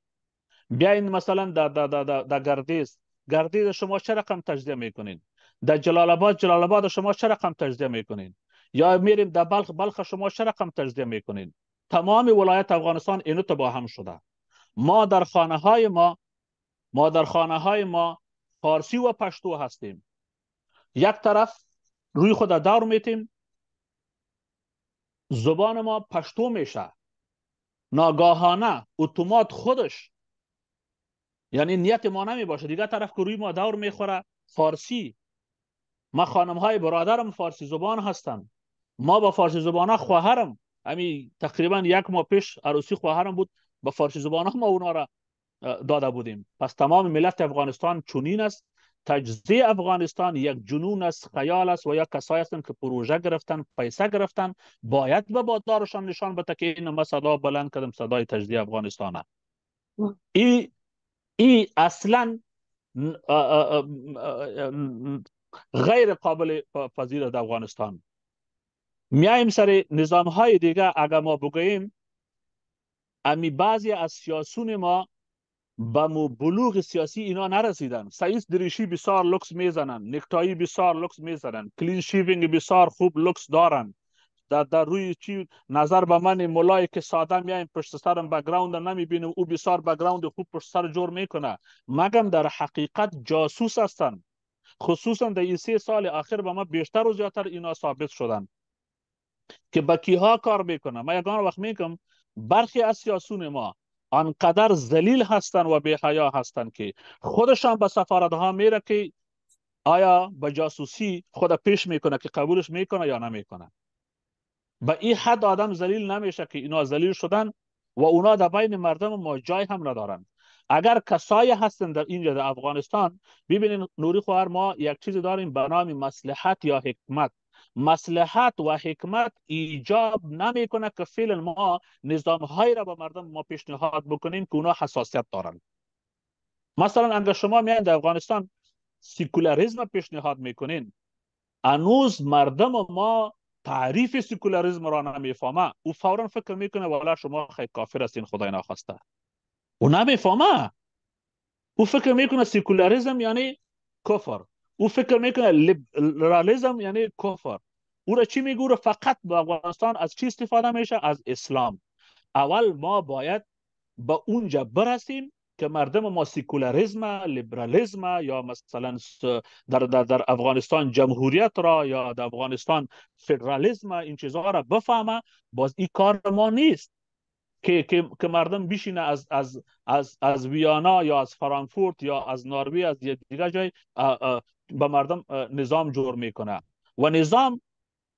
بیاین مثلا در در در در گردیز گردیز شما چه رقم تجزیه میکنین در جلال آباد جلال آباد شما چه رقم تجزیه میکنین یا میریم در بلخ بلخ شما چه رقم تجزیه میکنین تمام ولایت افغانستان اینو هم شده ما در خانه های ما ما در خانه های ما فارسی و پشتو هستیم یک طرف روی خود دار میتیم زبان ما پشتو میشه ناگاهانه اتومات خودش یعنی نیت ما نمی باشه دیگه طرف که روی ما دور میخوره فارسی ما خانم های برادرم فارسی زبان هستن ما با فارسی زبان خواهرم همین تقریبا یک ماه پیش عروسی خواهرم بود با فارسی زبان ما اونا را داده بودیم پس تمام ملت افغانستان چونین است تجزیه افغانستان یک جنون است خیال است و یا کسای که پروژه گرفتن پیسه گرفتن باید به با بادارشان نشان بده که این ما صدا بلند کردم صدای تجزیه افغانستانه ای ای اصلا غیر قابل پذیر در افغانستان میایم سر نظام های دیگه اگر ما بگوییم امی بعضی از سیاسون ما به بلوغ سیاسی اینا نرسیدن سعیس دریشی بسار لکس میزنن نکتایی بسار لکس میزنن کلین شیوینگ بسار خوب لکس دارن در, در روی چی نظر به من مولای که ساده میایم پشت سرم بگراوند نمیبینم او بسار بگراوند خوب پشت سر جور میکنه مگم در حقیقت جاسوس هستن خصوصا در این سه سال آخر به ما بیشتر و زیادتر اینا ثابت شدن که با کیها کار میکنه ما وقت میکنم برخی از سیاسون ما آنقدر ذلیل هستند و بی‌حیا هستند که خودشان به ها میره که آیا به جاسوسی خود پیش میکنه که قبولش میکنه یا نمیکنه به این حد آدم ذلیل نمیشه که اینا ذلیل شدن و اونا در بین مردم ما جای هم ندارن اگر کسایی هستن در اینجا در افغانستان ببینین نوری خوهر ما یک چیز داریم به نام مصلحت یا حکمت مسلحت و حکمت ایجاب نمیکنه که فعلا ما نظام هایی را به مردم ما پیشنهاد بکنیم که اونا حساسیت دارن مثلا اگر شما میان در افغانستان سیکولاریزم پیشنهاد میکنین انوز مردم ما تعریف سیکولاریزم را نمیفهمه او فورا فکر میکنه والا شما خیلی کافر هستین خدای نخواسته او نمیفهمه او فکر میکنه سیکولاریزم یعنی کفر او فکر میکنه لیبرالیزم یعنی کفر او را چی میگو فقط به افغانستان از چی استفاده میشه از اسلام اول ما باید به با اونجا برسیم که مردم ما سیکولاریزم لیبرالیزم یا مثلا در, در, در افغانستان جمهوریت را یا در افغانستان فدرالیزم این چیزها را بفهمه باز این کار ما نیست که, که, که مردم بشینه از, از, از, از ویانا یا از فرانکفورت یا از ناروی از دیگه جای به مردم نظام جور میکنه و نظام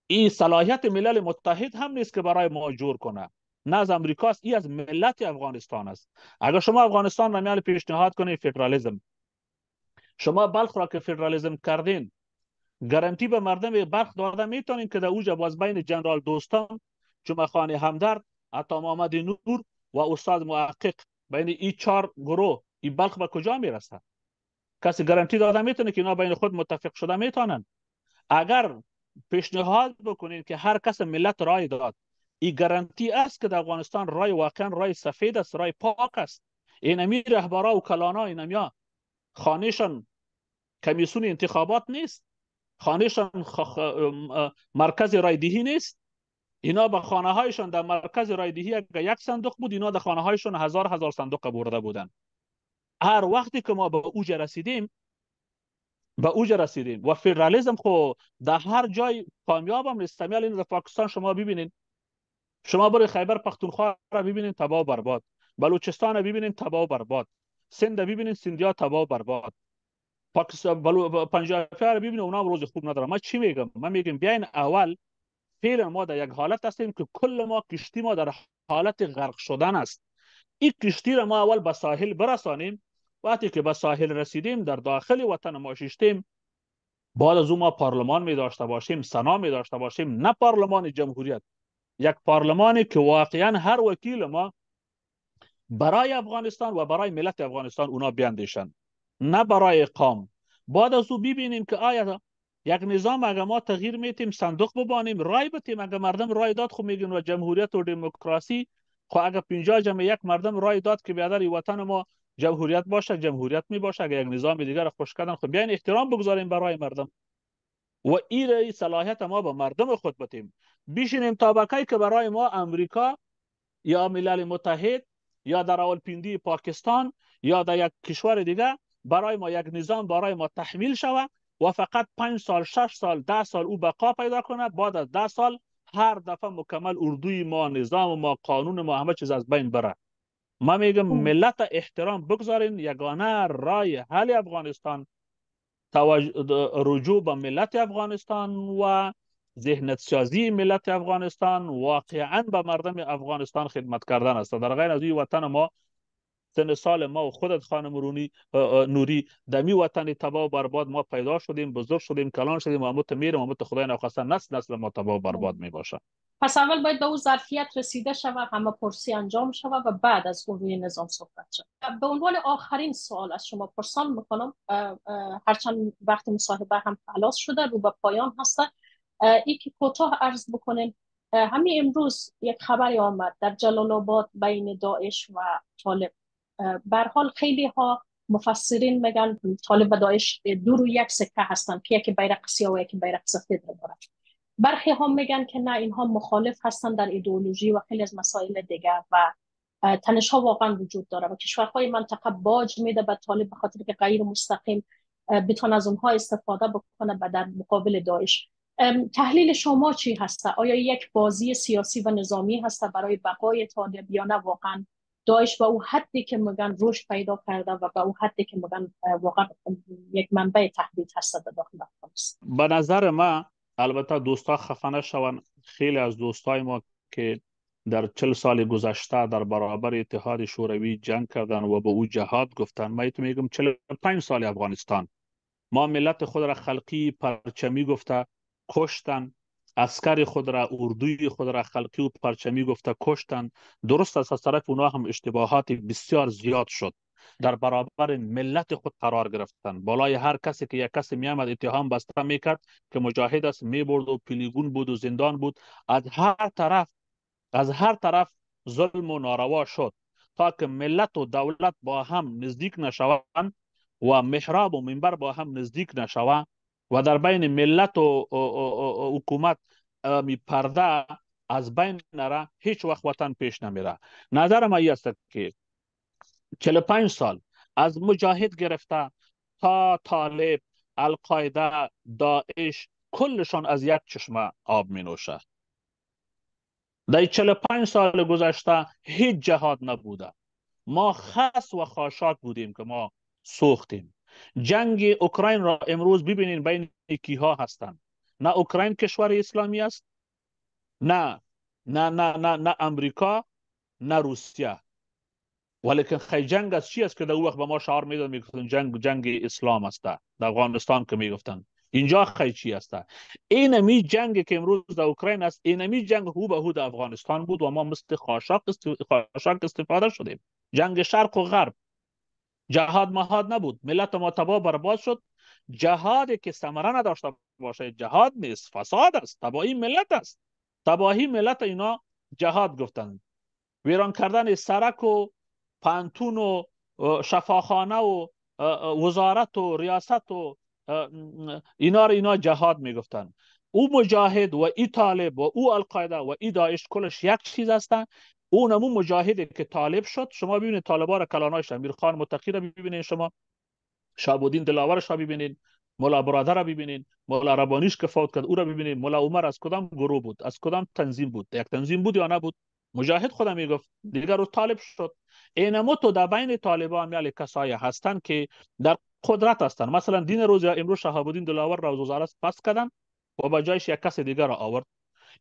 این صلاحیت ملل متحد هم نیست که برای ما جور کنه نه از امریکاست ای از ملت افغانستان است اگر شما افغانستان را میان پیشنهاد کنید فدرالیزم شما بلخ را که فدرالیزم کردین گارانتی به مردم بلخ داده میتونین که در اوج باز بین جنرال دوستان جمعه خان همدرد عطا محمد نور و استاد محقق بین این چهار گروه این بلخ به کجا میرسه کسی گارانتی داده میتونه که اینا بین خود متفق شده میتونن اگر پیشنهاد بکنین که هر کس ملت رای داد این گارانتی است که در افغانستان رای واقعا رای سفید است رای پاک است اینمی رهبرا و کلانا اینمیا خانهشان کمیسون انتخابات نیست خانهشان مرکزی مرکز دهی نیست اینا به خانه هایشان در مرکز دهی اگر یک صندوق بود اینا در خانه هایشان هزار هزار صندوق برده بودند هر وقتی که ما به اوج رسیدیم به اوج رسیدیم و فدرالیزم خو خب در هر جای کامیاب هم نیست این در پاکستان شما ببینید شما برای خیبر پختونخوا را ببینید تبا و برباد بلوچستان را ببینید تبا و برباد سند ببینید سندیا تبا برباد پاکستان بلو پنجابی را ببینید روز خوب ندارم. ما چی میگم من میگم بیاین اول فعلا ما در یک حالت هستیم که کل ما کشتی ما در حالت غرق شدن است این کشتی را ما اول به ساحل برسانیم وقتی که به ساحل رسیدیم در داخل وطن ما شیشتیم بعد از او ما پارلمان می داشته باشیم سنا می داشته باشیم نه پارلمان جمهوریت یک پارلمانی که واقعا هر وکیل ما برای افغانستان و برای ملت افغانستان اونا بیاندیشن نه برای قام بعد از او ببینیم که آیا یک نظام اگه ما تغییر میتیم صندوق ببانیم رای بتیم اگه مردم رای داد خو خب میگن و جمهوریت و دموکراسی خو اگر 50 جمع یک مردم رای داد که بیادر وطن ما جمهوریت باشه جمهوریت می باشه اگر یک نظام دیگر خوش کردن خب بیاین احترام بگذاریم برای مردم و رای صلاحیت ما به مردم خود بتیم بشینیم تابکایی که برای ما امریکا یا ملل متحد یا در اولپیندی پاکستان یا در یک کشور دیگه برای ما یک نظام برای ما تحمیل شود و فقط پنج سال شش سال ده سال او بقا پیدا کنه بعد از ده سال هر دفعه مکمل اردوی ما نظام ما قانون ما همه چیز از بین بره ما میگم خب. ملت احترام بگذارین یگانه رای حل افغانستان رجوع به ملت افغانستان و ذهنت سازی ملت افغانستان واقعا به مردم افغانستان خدمت کردن است در غیر از این وطن ما تن سال ما و خودت خانم رونی نوری دمی وطن تبا و برباد ما پیدا شدیم بزرگ شدیم کلان شدیم و امت میرم امت خدای نخواسته نسل نسل ما تبا و برباد می باشه پس اول باید به اون ظرفیت رسیده شود همه پرسی انجام شود و بعد از اون روی نظام صحبت شد به عنوان آخرین سوال از شما پرسان میکنم هرچند وقت مصاحبه هم خلاص شده رو به پایان هسته ای که کوتاه عرض بکنیم همین امروز یک خبری آمد در جلال آباد بین داعش و طالب حال خیلی ها مفسرین میگن طالب و داعش دو رو یک سکه هستن که یکی بیرق سیاه و یکی بیرق سفید دارد. برخی ها میگن که نه اینها مخالف هستن در ایدئولوژی و خیلی از مسائل دیگر و تنش ها واقعا وجود داره و کشورهای منطقه باج میده به طالب به خاطر که غیر مستقیم بتون از اونها استفاده بکنه و در مقابل داعش تحلیل شما چی هسته؟ آیا یک بازی سیاسی و نظامی هسته برای بقای طالب یا نه واقعا داعش به او حدی که میگن روش پیدا کرده و به او حدی که میگن واقعا یک منبع تهدید هست در داخل افغانستان به نظر ما البته دوستا خفه شون خیلی از دوستای ما که در چل سال گذشته در برابر اتحاد شوروی جنگ کردن و به او جهاد گفتن ما ایتو میگم پنج سال افغانستان ما ملت خود را خلقی پرچمی گفته کشتن اسکر خود را اردوی خود را خلقی و پرچمی گفته کشتند درست است از طرف اونها هم اشتباهات بسیار زیاد شد در برابر ملت خود قرار گرفتن بالای هر کسی که یک کسی می آمد اتهام بسته کرد که مجاهد است می برد و پلیگون بود و زندان بود از هر طرف از هر طرف ظلم و ناروا شد تا که ملت و دولت با هم نزدیک نشوند و محراب و منبر با هم نزدیک نشوند و در بین ملت و حکومت می پرده از بین نره هیچ وقت وطن پیش نمیره نظر ما است که 45 سال از مجاهد گرفته تا طالب القاعده داعش کلشان از یک چشمه آب می نوشه در 45 سال گذشته هیچ جهاد نبوده ما خس و خاشاک بودیم که ما سوختیم جنگ اوکراین را امروز ببینین بین کیها هستند نه اوکراین کشور اسلامی است نه نه نه نه نه امریکا نه روسیه ولیکن خی جنگ از چی است که در وقت به ما شعار میداد میگفتن جنگ جنگ اسلام است در افغانستان که میگفتن اینجا خی چی است اینمی جنگ که امروز در اوکراین است اینمی جنگ هو به هو در افغانستان بود و ما مثل خاشاک استفاده شدیم جنگ شرق و غرب جهاد مهاد نبود ملت ما تبا برباد شد جهادی که ثمره نداشته باشه جهاد نیست فساد است تباهی ملت است تباهی ملت اینا جهاد گفتن ویران کردن سرک و پانتون و شفاخانه و وزارت و ریاست و اینا رو اینا جهاد میگفتن او مجاهد و ای طالب و او القاعده و ای داعش کلش یک چیز هستن اونمون مجاهده که طالب شد شما ببینید طالبا را کلانایش امیر خان متقی را ببینید شما شابودین دلاور را ببینید مولا برادر را ببینید مولا ربانیش که فوت کرد او را ببینید مولا عمر از کدام گروه بود از کدام تنظیم بود یک تنظیم بود یا نبود مجاهد خودم میگفت دیگر رو طالب شد اینمو تو در بین طالبان میال کسایی هستند که در قدرت هستند مثلا دین روز یا امروز شهاب دلاور را پس کردن و به جایش یک کس دیگر را آورد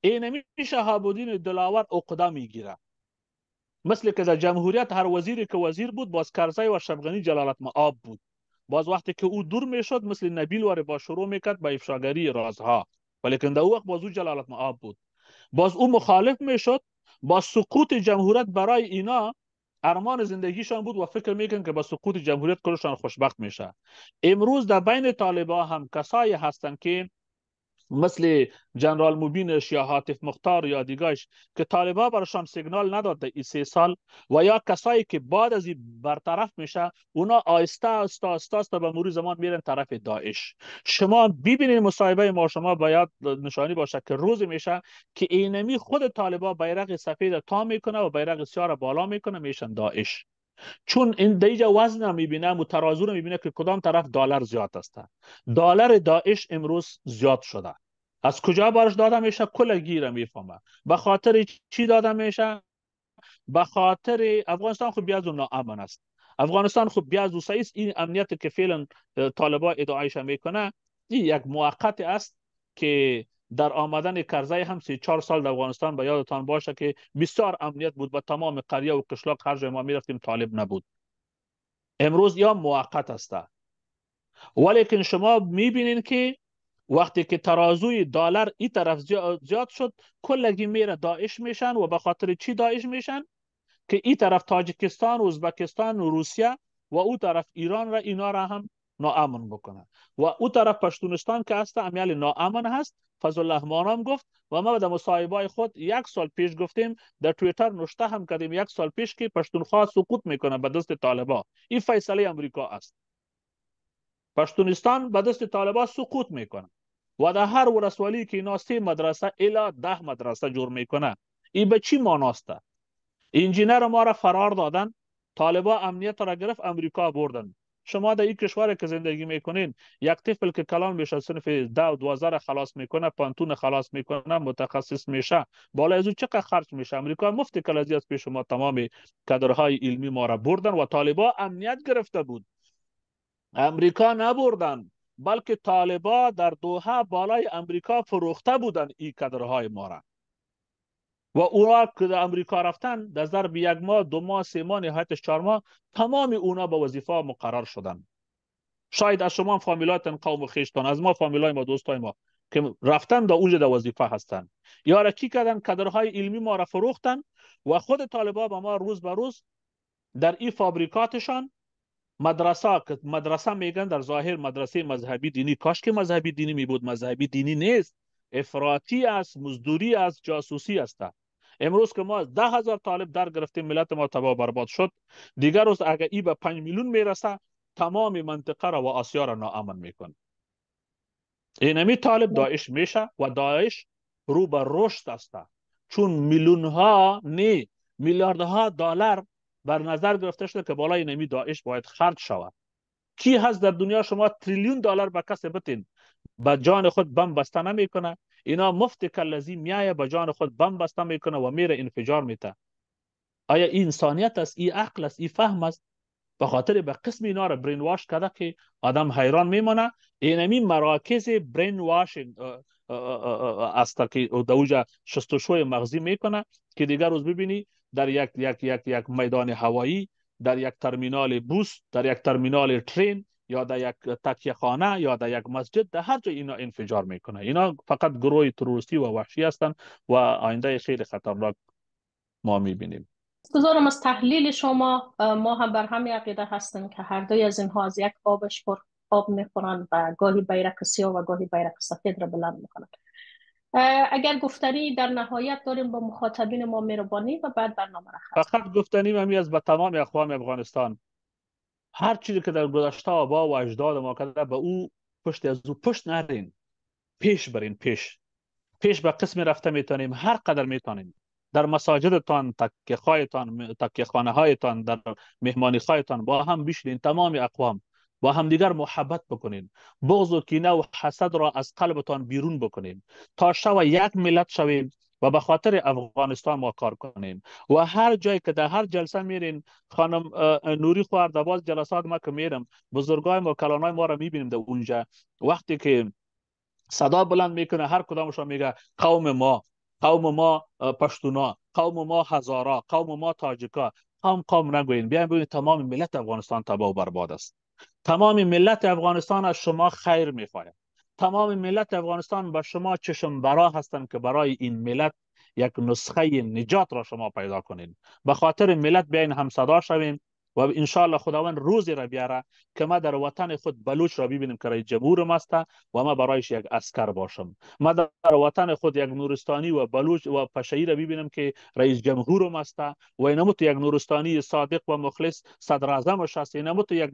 اینمی شهاب الدین دلاور می میگیره مثل که در جمهوریت هر وزیری که وزیر بود باز کرزی و شبغنی جلالت معاب بود باز وقتی که او دور میشد مثل نبیل و ربا شروع میکرد به افشاگری رازها ولیکن در او وقت باز او جلالت معاب بود باز او مخالف میشد با سقوط جمهوریت برای اینا ارمان زندگیشان بود و فکر میکن که با سقوط جمهوریت کلشان خوشبخت میشه امروز در بین طالبا هم کسایی هستند که مثل جنرال مبینش یا حاطف مختار یا دیگاش که طالبا برشان سیگنال نداد این سه سال و یا کسایی که بعد از این برطرف میشه اونا آهسته آهسته به مرور زمان میرن طرف داعش شما ببینید مصاحبه ما شما باید نشانی باشه که روز میشه که اینمی خود طالبا بیرق سفید تا میکنه و بیرق سیار بالا میکنه میشن داعش چون این دیجا وزن میبینه و ترازو رو میبینه که کدام طرف دلار زیاد است دلار داعش امروز زیاد شده از کجا بارش داده میشه کل گیره میفهمه به خاطر چی داده میشه به خاطر افغانستان خب بیاز ناامن است افغانستان خوب بیاز سعیست این امنیت که فعلا طالبا ادعایش میکنه این یک موقت است که در آمدن کرزی هم سی چهار سال در افغانستان به یادتان باشه که بسیار امنیت بود و تمام قریه و قشلاق هر جای ما میرفتیم طالب نبود امروز یا موقت است ولیکن شما میبینین که وقتی که ترازوی دلار این طرف زیاد شد کلگی میره داعش میشن و به خاطر چی داعش میشن که این طرف تاجکستان و ازبکستان و روسیه و او طرف ایران را اینا را هم ناامن بکنه. و او طرف پشتونستان که هست امیال یعنی ناامن هست فضل الله هم گفت و ما در مصاحبه خود یک سال پیش گفتیم در توییتر نشته هم کردیم یک سال پیش که پشتونخوا سقوط میکنه به دست طالبا این فیصله امریکا است پشتونستان به دست طالبا سقوط میکنه و در هر ورسوالی که اینا سه مدرسه الا ده مدرسه جور میکنه این به چی ماناسته انجینر ما را فرار دادن طالبا امنیت را گرفت امریکا بردن شما در یک کشور که زندگی میکنین یک طفل که کلان میشه صنف ده و خلاص میکنه پانتون خلاص میکنه متخصص میشه بالا از اون چقدر خرچ میشه امریکا مفت کل از پیش ما تمام کدرهای علمی ما را بردن و طالبا امنیت گرفته بود امریکا نبردن بلکه طالبا در دوها بالای امریکا فروخته بودن این کدرهای ما را و اونا که در امریکا رفتن در ضرب یک ماه دو ماه سه ماه نهایتش چهار ماه تمام اونا به وظیفه مقرر شدن شاید از شما فامیلاتن قوم و خیشتان از ما فامیلای ما دوستای ما که رفتن در اونجا در وظیفه هستن یا را کردن کدرهای علمی ما را فروختن و خود طالبا به ما روز به روز در این فابریکاتشان مدرسه مدرسه میگن در ظاهر مدرسه مذهبی دینی کاش که مذهبی دینی می بود مذهبی دینی نیست افراطی است مزدوری است جاسوسی است امروز که ما از ده هزار طالب در گرفتیم ملت ما تبا برباد شد دیگر روز اگر ای به 5 میلیون میرسه تمام منطقه را و آسیا را ناامن میکن اینمی طالب خب. داعش میشه و داعش رو به رشد است چون میلیون ها میلیارد میلیاردها دلار بر نظر گرفته شده که بالای نمی داعش باید خرج شود کی هست در دنیا شما تریلیون دلار به کسی بتین به جان خود بم بسته نمیکنه اینا مفت کلزی میایه به جان خود بم بسته میکنه و میره انفجار میته آیا این انسانیت است این عقل است این فهم است به خاطر به قسم اینا رو برین واش کرده که آدم حیران میمونه اینمی مراکز برین واش است که دوجا شستشوی مغزی میکنه که دیگر روز ببینی در یک یک یک یک میدان هوایی در یک ترمینال بوس در یک ترمینال ترین یا در یک تکیه خانه یا در یک مسجد در هر جا اینا انفجار میکنه اینا فقط گروه تروریستی و وحشی هستند و آینده خیلی خطرناک ما میبینیم گذارم از تحلیل شما ما هم بر همین عقیده هستیم که هر دوی از اینها از یک آبش پر آب میخورن و گاهی بیرق سیاه و گاهی بیرق سفید را بلند میکنن اگر گفتنی در نهایت داریم با مخاطبین ما و بعد برنامه را فقط گفتنی از به تمام اقوام افغانستان هر چیزی که در گذشته آبا و اجداد ما کرده به او پشت از او پشت نرین پیش برین پیش پیش به قسم رفته میتونیم هر قدر میتونیم در مساجدتان که تکیخانه هایتان در مهمانی خایتان، با هم بشینین تمام اقوام با دیگر محبت بکنین بغض و کینه و حسد را از قلبتان بیرون بکنین تا شو یک ملت شویم و به خاطر افغانستان ما کار کنیم و هر جایی که در هر جلسه میرین خانم نوری خوار در باز جلسات ما که میرم بزرگای ما کلانای ما را میبینیم در اونجا وقتی که صدا بلند میکنه هر کدامش میگه قوم ما قوم ما پشتونا قوم ما هزارا قوم ما تاجکا قوم قوم نگوین بیاین ببینید تمام ملت افغانستان تباه و برباد است تمام ملت افغانستان از شما خیر میخواهد تمام ملت افغانستان با شما چشم برا هستند که برای این ملت یک نسخه نجات را شما پیدا کنید به خاطر ملت بیاین صدا شویم و ان خداوند روزی را بیاره که ما در وطن خود بلوچ را ببینم که رئیس جمهور است و ما برایش یک اسکر باشم ما در وطن خود یک نورستانی و بلوچ و پشهی را ببینیم که رئیس جمهور است و اینموت یک نورستانی صادق و مخلص صدر اعظمش است اینموت یک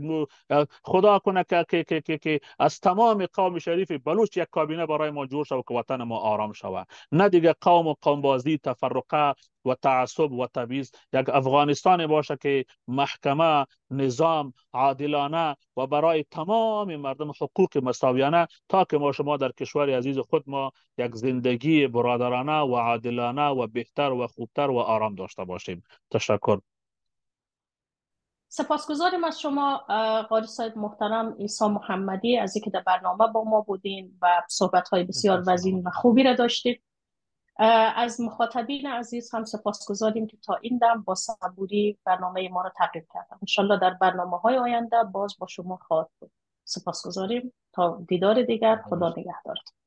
خدا کنه که که که که از تمام قوم شریف بلوچ یک کابینه برای ما جور شود که وطن ما آرام شود نه دیگه قوم و قوم بازی تفرقه و تعصب و تبعیض یک افغانستان باشه که محکمه نظام عادلانه و برای تمام مردم حقوق مساویانه تا که ما شما در کشور عزیز خود ما یک زندگی برادرانه و عادلانه و بهتر و خوبتر و آرام داشته باشیم تشکر سپاسگزاریم از شما قاری صاحب محترم ایسا محمدی از اینکه در برنامه با ما بودین و صحبت های بسیار وزین و خوبی را داشتید از مخاطبین عزیز هم سپاس گذاریم که تا این دم با صبوری برنامه ما رو تقریب کردن انشالله در برنامه های آینده باز با شما خواهد بود سپاس گذاریم تا دیدار دیگر خدا نگهدارتون